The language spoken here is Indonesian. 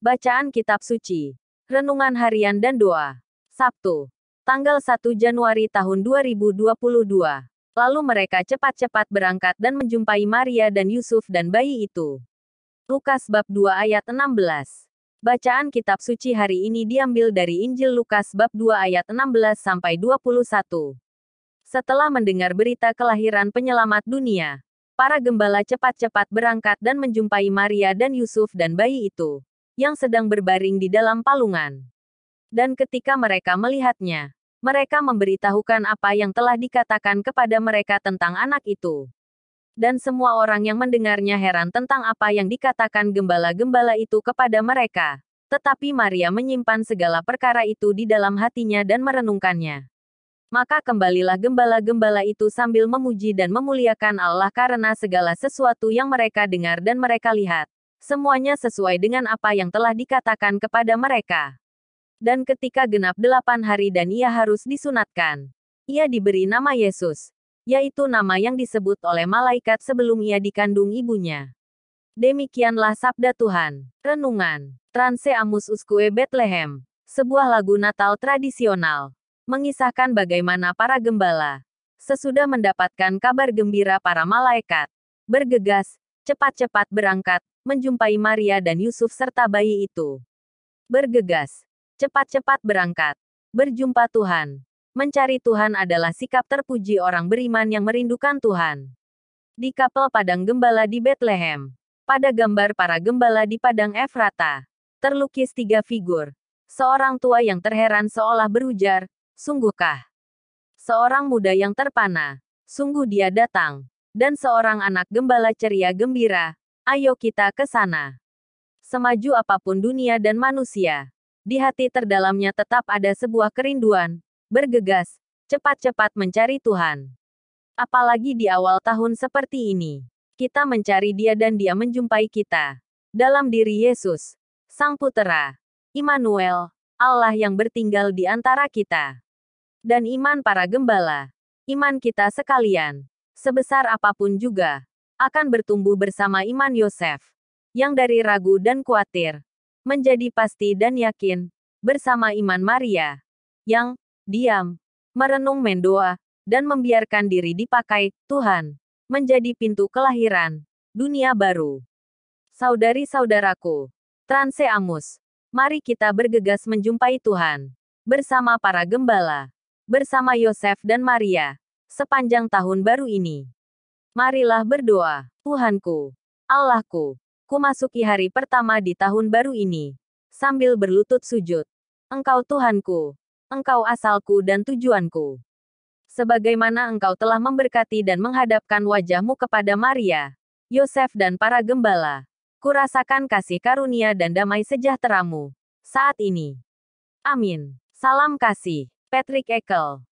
Bacaan Kitab Suci. Renungan Harian dan Doa. Sabtu. Tanggal 1 Januari tahun 2022. Lalu mereka cepat-cepat berangkat dan menjumpai Maria dan Yusuf dan bayi itu. Lukas bab 2 ayat 16. Bacaan kitab suci hari ini diambil dari Injil Lukas bab 2 ayat 16 sampai 21. Setelah mendengar berita kelahiran penyelamat dunia, para gembala cepat-cepat berangkat dan menjumpai Maria dan Yusuf dan bayi itu yang sedang berbaring di dalam palungan. Dan ketika mereka melihatnya, mereka memberitahukan apa yang telah dikatakan kepada mereka tentang anak itu. Dan semua orang yang mendengarnya heran tentang apa yang dikatakan gembala-gembala itu kepada mereka. Tetapi Maria menyimpan segala perkara itu di dalam hatinya dan merenungkannya maka kembalilah gembala-gembala itu sambil memuji dan memuliakan Allah karena segala sesuatu yang mereka dengar dan mereka lihat semuanya sesuai dengan apa yang telah dikatakan kepada mereka. Dan ketika genap delapan hari dan ia harus disunatkan, ia diberi nama Yesus, yaitu nama yang disebut oleh malaikat sebelum ia dikandung ibunya. Demikianlah sabda Tuhan. Renungan. Amus Uskue Bethlehem. Sebuah lagu Natal tradisional. Mengisahkan bagaimana para gembala. Sesudah mendapatkan kabar gembira para malaikat. Bergegas, cepat-cepat berangkat menjumpai Maria dan Yusuf serta bayi itu. Bergegas, cepat-cepat berangkat, berjumpa Tuhan. Mencari Tuhan adalah sikap terpuji orang beriman yang merindukan Tuhan. Di kapel Padang Gembala di Bethlehem, pada gambar para gembala di Padang Efrata, terlukis tiga figur. Seorang tua yang terheran seolah berujar, sungguhkah? Seorang muda yang terpana, sungguh dia datang. Dan seorang anak gembala ceria gembira, Ayo kita ke sana. Semaju apapun dunia dan manusia, di hati terdalamnya tetap ada sebuah kerinduan, bergegas, cepat-cepat mencari Tuhan. Apalagi di awal tahun seperti ini, kita mencari Dia dan Dia menjumpai kita. Dalam diri Yesus, Sang Putera, Immanuel, Allah yang bertinggal di antara kita. Dan iman para gembala, iman kita sekalian, sebesar apapun juga, akan bertumbuh bersama iman Yosef, yang dari ragu dan khawatir, menjadi pasti dan yakin, bersama iman Maria, yang diam, merenung mendoa, dan membiarkan diri dipakai Tuhan, menjadi pintu kelahiran, dunia baru. Saudari-saudaraku, Transe Amus, mari kita bergegas menjumpai Tuhan, bersama para gembala, bersama Yosef dan Maria, sepanjang tahun baru ini. Marilah berdoa, Tuhanku, Allahku, ku masuki hari pertama di tahun baru ini. Sambil berlutut sujud. Engkau Tuhanku, Engkau asalku dan tujuanku. Sebagaimana Engkau telah memberkati dan menghadapkan wajahmu kepada Maria, Yosef dan para gembala, kurasakan kasih karunia dan damai sejahteramu saat ini. Amin. Salam kasih, Patrick Ekel.